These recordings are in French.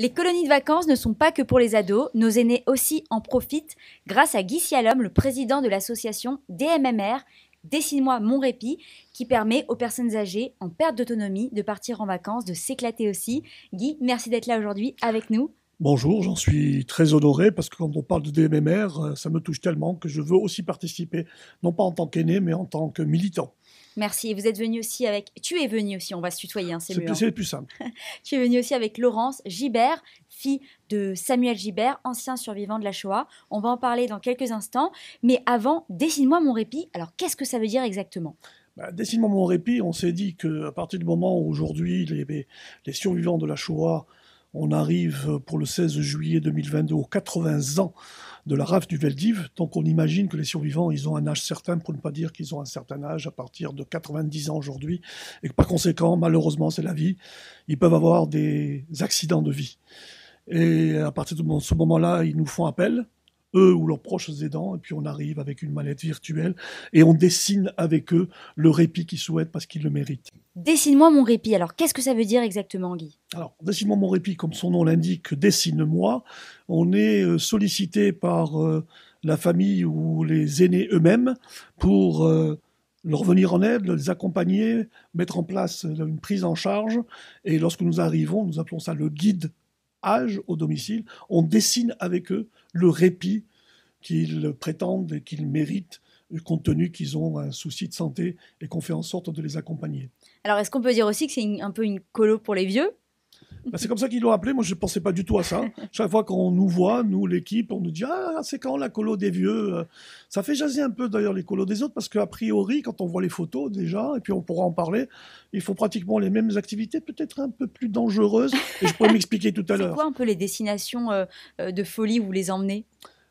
Les colonies de vacances ne sont pas que pour les ados, nos aînés aussi en profitent grâce à Guy Sialom, le président de l'association DMMR, Dessine-moi mon répit, qui permet aux personnes âgées en perte d'autonomie de partir en vacances, de s'éclater aussi. Guy, merci d'être là aujourd'hui avec nous. Bonjour, j'en suis très honoré parce que quand on parle de DMMR, euh, ça me touche tellement que je veux aussi participer, non pas en tant qu'aîné, mais en tant que militant. Merci. vous êtes venu aussi avec. Tu es venu aussi, on va se tutoyer, hein, c'est mieux. C'est hein. plus simple. tu es venu aussi avec Laurence Gibert, fille de Samuel Gibert, ancien survivant de la Shoah. On va en parler dans quelques instants. Mais avant, dessine-moi mon répit. Alors, qu'est-ce que ça veut dire exactement bah, Dessine-moi mon répit, on s'est dit qu'à partir du moment où aujourd'hui les, les survivants de la Shoah on arrive pour le 16 juillet 2022 aux 80 ans de la raf du Veldiv. Donc on imagine que les survivants, ils ont un âge certain, pour ne pas dire qu'ils ont un certain âge à partir de 90 ans aujourd'hui. Et que par conséquent, malheureusement, c'est la vie, ils peuvent avoir des accidents de vie. Et à partir de ce moment-là, ils nous font appel eux ou leurs proches aidants, et puis on arrive avec une manette virtuelle et on dessine avec eux le répit qu'ils souhaitent parce qu'ils le méritent. Dessine-moi mon répit. Alors, qu'est-ce que ça veut dire exactement, Guy Alors, dessine-moi mon répit, comme son nom l'indique, dessine-moi. On est euh, sollicité par euh, la famille ou les aînés eux-mêmes pour euh, leur venir en aide, les accompagner, mettre en place une prise en charge. Et lorsque nous arrivons, nous appelons ça le guide âge au domicile, on dessine avec eux le répit qu'ils prétendent et qu'ils méritent compte tenu qu'ils ont un souci de santé et qu'on fait en sorte de les accompagner. Alors, est-ce qu'on peut dire aussi que c'est un peu une colo pour les vieux bah, c'est comme ça qu'ils l'ont appelé. Moi, je ne pensais pas du tout à ça. Chaque fois qu'on nous voit, nous, l'équipe, on nous dit Ah, c'est quand la colo des vieux euh, Ça fait jaser un peu d'ailleurs les colos des autres parce qu'a priori, quand on voit les photos déjà, et puis on pourra en parler, ils font pratiquement les mêmes activités, peut-être un peu plus dangereuses. Et je pourrais m'expliquer tout à l'heure. C'est quoi un peu les destinations euh, euh, de folie où les emmener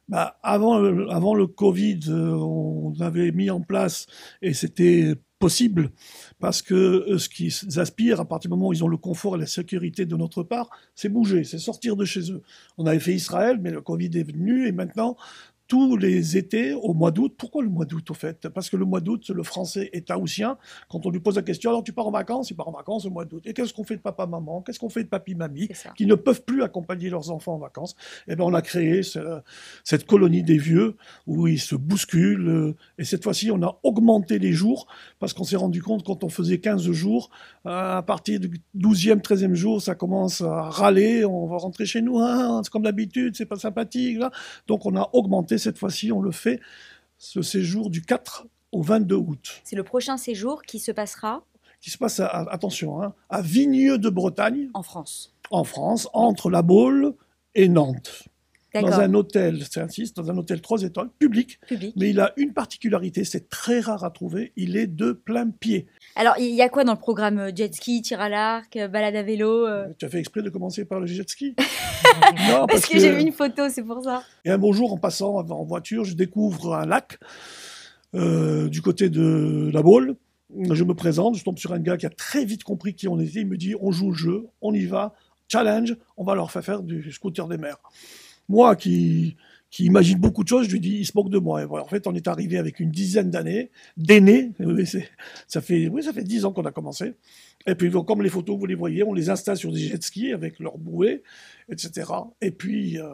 bah, avant, avant le Covid, on avait mis en place, et c'était possible, parce que euh, ce qu'ils aspirent, à partir du moment où ils ont le confort et la sécurité de notre part, c'est bouger, c'est sortir de chez eux. On avait fait Israël, mais le Covid est venu, et maintenant, tous les étés au mois d'août. Pourquoi le mois d'août, au fait Parce que le mois d'août, le français est haussien. Quand on lui pose la question, alors tu pars en vacances Il part en vacances au mois d'août. Et qu'est-ce qu'on fait de papa-maman Qu'est-ce qu'on fait de papy-mamie Qui ne peuvent plus accompagner leurs enfants en vacances. Eh bien, on a créé cette colonie des vieux où ils se bousculent. Et cette fois-ci, on a augmenté les jours parce qu'on s'est rendu compte quand on faisait 15 jours, euh, à partir du 12e, 13e jour, ça commence à râler. On va rentrer chez nous, hein, c'est comme d'habitude, c'est pas sympathique. Donc, on a augmenté cette fois-ci, on le fait ce séjour du 4 au 22 août. C'est le prochain séjour qui se passera Qui se passe, attention, hein, à Vigneux de Bretagne. En France. En France, entre la Baule et Nantes dans un hôtel, j'insiste, dans un hôtel trois étoiles, public, Mais il a une particularité, c'est très rare à trouver, il est de plein pied. Alors, il y a quoi dans le programme euh, Jet ski, tir à l'arc, euh, balade à vélo euh Tu as fait exprès de commencer par le jet ski non, parce, que, j'ai vu une photo, c'est pour ça. Et un bonjour jour, en passant en voiture, je découvre un lac du côté de la Baule. Je me présente, je tombe sur un gars qui a très vite compris qui on était. Il me dit on joue le jeu, on y va, challenge, on va leur faire faire du scooter des mers moi qui, qui imagine beaucoup de choses, je lui dis, il se moque de moi. en fait, on est arrivé avec une dizaine d'années, d'aînés. Ça fait, oui, ça fait dix ans qu'on a commencé. Et puis, comme les photos, vous les voyez, on les installe sur des jet skis avec leurs bouées, etc. Et puis, euh,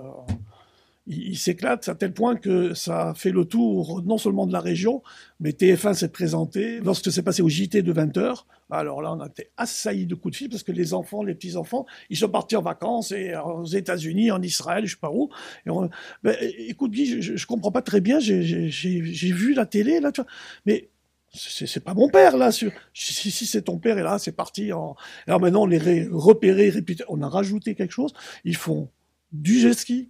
il, s'éclate à tel point que ça fait le tour non seulement de la région, mais TF1 s'est présenté. Lorsque c'est passé au JT de 20h, bah alors là, on a été assaillis de coups de fil parce que les enfants, les petits-enfants, ils sont partis en vacances et euh, aux États-Unis, en Israël, je sais pas où. Et on... Bah, écoute, Guy, je, ne comprends pas très bien. J'ai vu la télé, là, tu vois. Mais c'est pas mon père là. Si, si c'est ton père et là, c'est parti. En... Alors maintenant, on les repérés, on a rajouté quelque chose. Ils font du jet ski,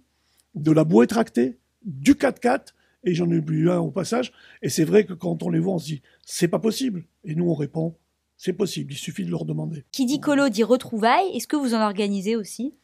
de la bouée tractée, du 4x4, et j'en ai eu un au passage. Et c'est vrai que quand on les voit, on se dit, c'est pas possible. Et nous, on répond, c'est possible, il suffit de leur demander. Qui dit colo dit retrouvailles. Est-ce que vous en organisez aussi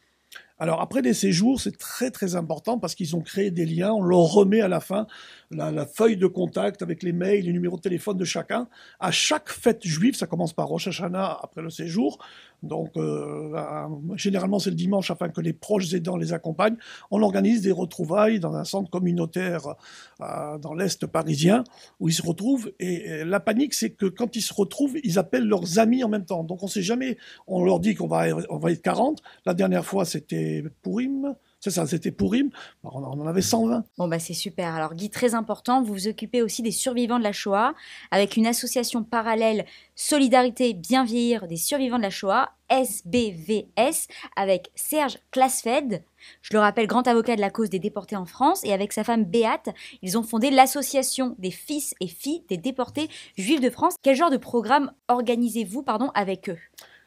alors après des séjours, c'est très très important parce qu'ils ont créé des liens. On leur remet à la fin la, feuille de contact avec les mails, les numéros de téléphone de chacun. À chaque fête juive, ça commence par Rosh Hashanah après le séjour, donc, euh, ben, généralement, c'est le dimanche afin que les proches aidants les accompagnent. On organise des retrouvailles dans un centre communautaire euh, dans l'Est parisien où ils se retrouvent. Et, la panique, c'est que quand ils se retrouvent, ils appellent leurs amis en même temps. Donc, on ne sait jamais. On leur dit qu'on va, on va être 40. La dernière fois, c'était Pourim. Ça, c'était pourri, On en avait 120. Bon, bah, c'est super. Alors, Guy, très important, vous vous occupez aussi des survivants de la Shoah avec une association parallèle Solidarité Bien Vieillir des survivants de la Shoah, SBVS, avec Serge Clasfed, je le rappelle, grand avocat de la cause des déportés en France, et avec sa femme Béate, ils ont fondé l'association des fils et filles des déportés juifs de France. Quel genre de programme organisez-vous pardon, avec eux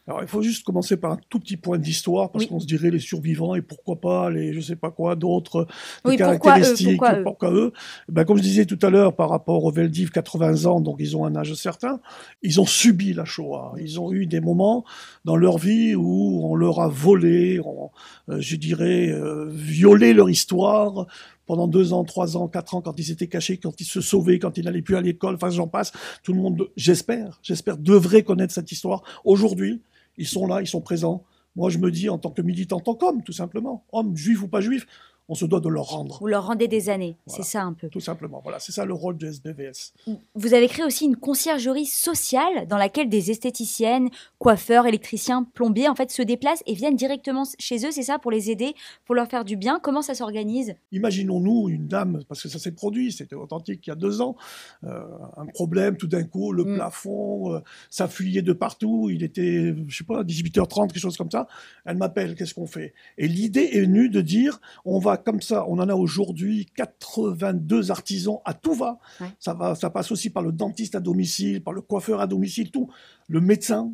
alors, il faut juste commencer par un tout petit point d'histoire, parce qu'on se dirait les survivants et pourquoi pas les je sais pas quoi d'autres, euh, caractéristiques, pourquoi eux, ben, Comme je disais tout à l'heure, par rapport aux Veldiv, 80 ans, donc ils ont un âge certain, ils ont subi la Shoah. Ils ont eu des moments dans leur vie où on leur a volé, on, euh, je dirais, euh, violé leur histoire, pendant deux ans, trois ans, quatre ans, quand ils étaient cachés, quand ils se sauvaient, quand ils n'allaient plus à l'école, enfin j'en passe, tout le monde, j'espère, j'espère, devrait connaître cette histoire aujourd'hui ils sont là, ils sont présents. Moi, je me dis en tant que militant, en tant qu'homme, tout simplement, homme, juif ou pas juif, on se doit de leur rendre. Vous leur rendez des années, c'est ça un peu. Tout simplement, voilà, c'est ça le rôle du SBVS. Vous avez créé aussi une conciergerie sociale dans laquelle des esthéticiennes, coiffeurs, électriciens, plombiers, en fait, se déplacent et viennent directement chez eux, c'est ça, pour les aider, pour leur faire du bien. Comment ça s'organise Imaginons-nous une dame, parce que ça s'est produit, c'était authentique il y a deux ans, euh, un problème tout d'un coup, le mm. plafond, euh, ça fuyait de partout, il était, je sais pas, 18h30, quelque chose comme ça. Elle m'appelle, qu'est-ce qu'on fait Et l'idée est venue de dire, on va comme ça. On en a aujourd'hui 82 artisans à tout va. Ça va, ça passe aussi par le dentiste à domicile, par le coiffeur à domicile, tout, le médecin.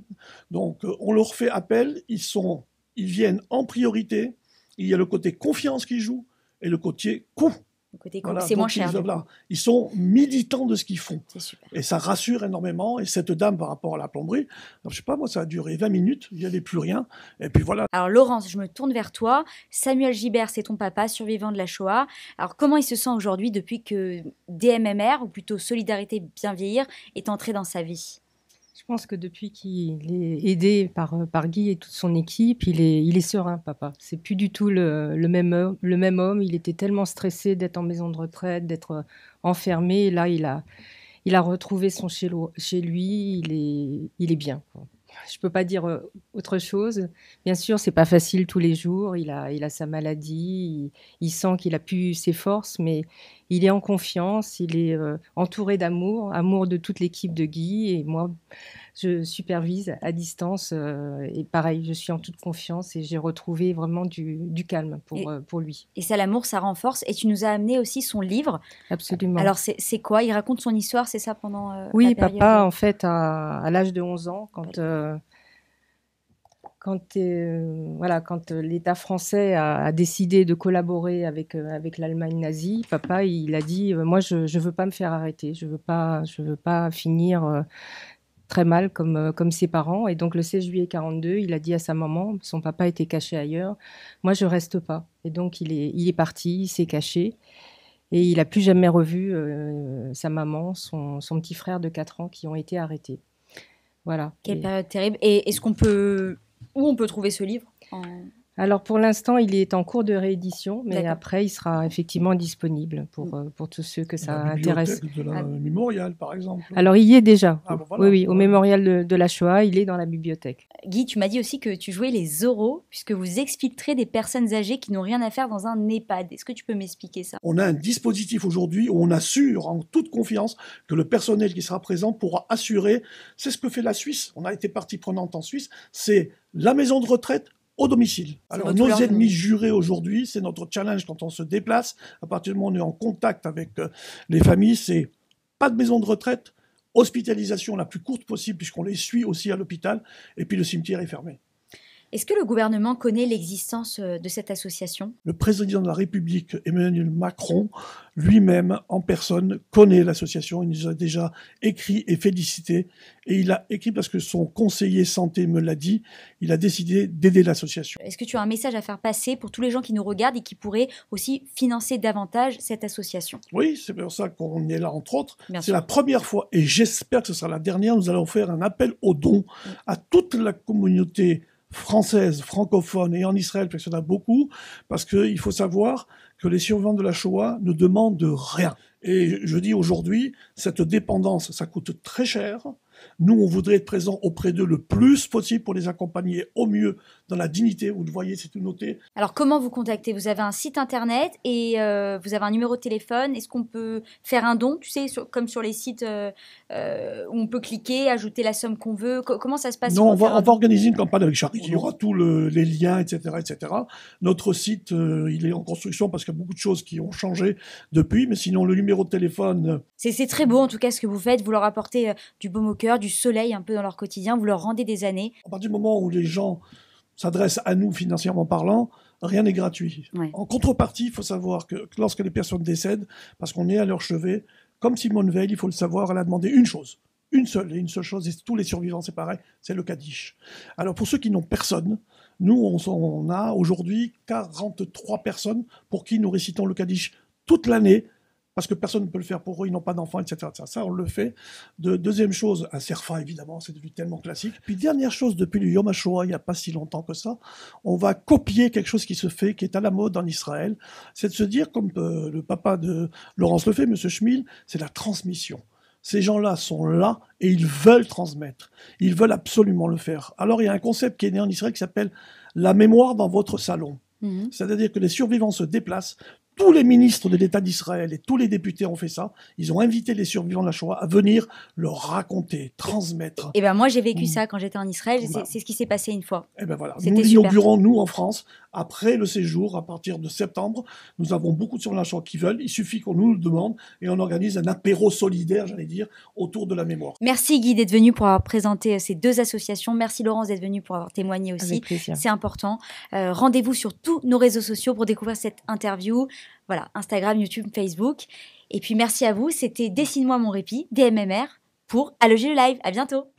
Donc, euh, on leur fait appel. Ils sont, ils viennent en priorité. Il y a le côté confiance qui joue et le côté coût c'est moins cher. Ils, sont militants de ce qu'ils font. Et ça rassure énormément. Et cette dame, par rapport à la plomberie, je sais pas, moi, ça a duré 20 minutes, il n'y avait plus rien. Et puis voilà. Alors, Laurence, je me tourne vers toi. Samuel Gibert, c'est ton papa, survivant de la Shoah. Alors, comment il se sent aujourd'hui depuis que DMMR, ou plutôt Solidarité Bien Vieillir, est entré dans sa vie je pense que depuis qu'il est aidé par, euh, par Guy et toute son équipe, il est, il est serein, papa. C'est plus du tout le, même, le même homme. Il était tellement stressé d'être en maison de retraite, d'être euh, enfermé. Et là, il a, il a retrouvé son chez, lui. Il est, il est bien je ne peux pas dire euh, autre chose. Bien sûr, c'est pas facile tous les jours. Il a, sa maladie. Il, sent qu'il a plus ses forces, mais il est en confiance. Il est euh, entouré d'amour, amour de toute l'équipe de Guy et moi je supervise à distance. Euh, et pareil, je suis en toute confiance et j'ai retrouvé vraiment du, calme pour, euh, pour lui. Et ça, l'amour, ça renforce. Et tu nous as amené aussi son livre. Absolument. Alors, c'est quoi Il raconte son histoire, c'est ça pendant. Euh, oui, papa, en fait, à, à l'âge de 11 ans, quand. quand, voilà, quand l'État français a, décidé de collaborer avec, avec l'Allemagne nazie, papa, il a dit Moi, je ne veux pas me faire arrêter, je ne veux, pas, je veux pas finir très mal comme, euh, comme ses parents. Et donc le 16 juillet 42, il a dit à sa maman, son papa était caché ailleurs, moi je reste pas. Et donc il est, il est parti, il s'est caché. Et il a plus jamais revu euh, sa maman, son, petit frère de 4 ans qui ont été arrêtés. Voilà. Quelle période terrible. Et est-ce qu'on peut... Où on peut trouver ce livre alors pour l'instant, il est en cours de réédition, mais après, il sera effectivement disponible pour, mm. euh, tous ceux que ça intéresse. De la, ah. Mémorial, par exemple. Alors il y est déjà. Ah, ben oui, au mémorial de, la Shoah, il est dans la bibliothèque. Guy, tu m'as dit aussi que tu jouais les oraux, puisque vous expliquerez des personnes âgées qui n'ont rien à faire dans un EHPAD. Est-ce que tu peux m'expliquer ça On a un dispositif aujourd'hui où on assure en toute confiance que le personnel qui sera présent pourra assurer. C'est ce que fait la Suisse. On a été partie prenante en Suisse. C'est la maison de retraite, au domicile. Alors nos ennemis jurés aujourd'hui, c'est notre challenge quand on se déplace, à partir du moment où on est en contact avec euh, les familles, c'est pas de maison de retraite, hospitalisation la plus courte possible puisqu'on les suit aussi à l'hôpital, et puis le cimetière est fermé. Est-ce que le gouvernement connaît l'existence euh, de cette association Le président de la République, Emmanuel Macron, lui-même en personne, connaît l'association. Il nous a déjà écrit et félicité. Et il a écrit parce que son conseiller santé me l'a dit. Il a décidé d'aider l'association. Est-ce que tu as un message à faire passer pour tous les gens qui nous regardent et qui pourraient aussi financer davantage cette association Oui, c'est pour ça qu'on est là, entre autres. C'est la première fois et j'espère que ce sera la dernière. Nous allons faire un appel aux dons à toute la communauté française, francophone et en Israël, parce qu'il a beaucoup, parce qu'il faut savoir que les survivants de la Shoah ne demandent rien. Et je dis aujourd'hui, cette dépendance, ça coûte très cher. Nous, on voudrait être présent auprès d'eux le plus possible pour les accompagner au mieux dans la dignité. Vous le voyez, c'est tout noté. Alors, comment vous contacter Vous avez un site internet et euh, vous avez un numéro de téléphone. Est-ce qu'on peut faire un don Tu sais, comme sur les sites euh, euh, où on peut cliquer, ajouter la somme qu'on veut. comment ça se passe Non, on, va, organiser une campagne avec Charité. Il y oh aura tous les liens, etc., etc. Notre site, il est en construction parce qu'il y a beaucoup de choses qui ont changé depuis. Mais sinon, le numéro de téléphone. C'est très beau en tout cas ce que vous faites. Vous leur apportez du baume au cœur du soleil un peu dans leur quotidien. Vous leur rendez des années. À partir du moment où les gens s'adressent à nous financièrement parlant, rien n'est gratuit. En contrepartie, il faut savoir que lorsque les personnes décèdent, parce qu'on est à leur chevet, comme Simone Veil, il faut le savoir, elle a demandé une chose, une seule et une seule chose, et tous les survivants c'est pareil, c'est le Kaddish. Alors pour ceux qui n'ont personne, nous on, en a aujourd'hui 43 personnes pour qui nous récitons le Kaddish toute l'année, parce que personne ne peut le faire pour eux, ils n'ont pas d'enfants, etc., Ça, on le fait. De, deuxième chose, un serfa, évidemment, c'est devenu tellement classique. Puis dernière chose, depuis le Yom HaShoah, il n'y a pas si longtemps que ça, on va copier quelque chose qui se fait, qui est à la mode en Israël, c'est de se dire, comme euh, le papa de Laurence le fait, M. Schmil, c'est la transmission. Ces gens-là sont là et ils veulent transmettre. Ils veulent absolument le faire. Alors il y a un concept qui est né en Israël qui s'appelle la mémoire dans votre salon. Mhm. C'est-à-dire que les survivants se déplacent, tous les ministres de l'État d'Israël et tous les députés ont fait ça. Ils ont invité les survivants de la Shoah à venir leur raconter, transmettre. Et eh ben moi j'ai vécu mmh. ça quand j'étais en Israël. Bah. c'est ce qui s'est passé une fois. Et eh ben voilà. Nous inaugurons nous en France après le séjour à partir de septembre. Nous avons beaucoup de survivants de la Shoah qui veulent. Il suffit qu'on nous le demande et on organise un apéro solidaire, j'allais dire, autour de la mémoire. Merci Guy d'être venu pour avoir présenté euh, ces deux associations. Merci Laurence d'être venu pour avoir témoigné aussi. C'est important. Euh, rendez-vous sur tous nos réseaux sociaux pour découvrir cette interview. Voilà, Instagram, YouTube, Facebook. Et puis merci à vous, c'était Dessine-moi mon répit, DMMR, pour Alloger le live. À bientôt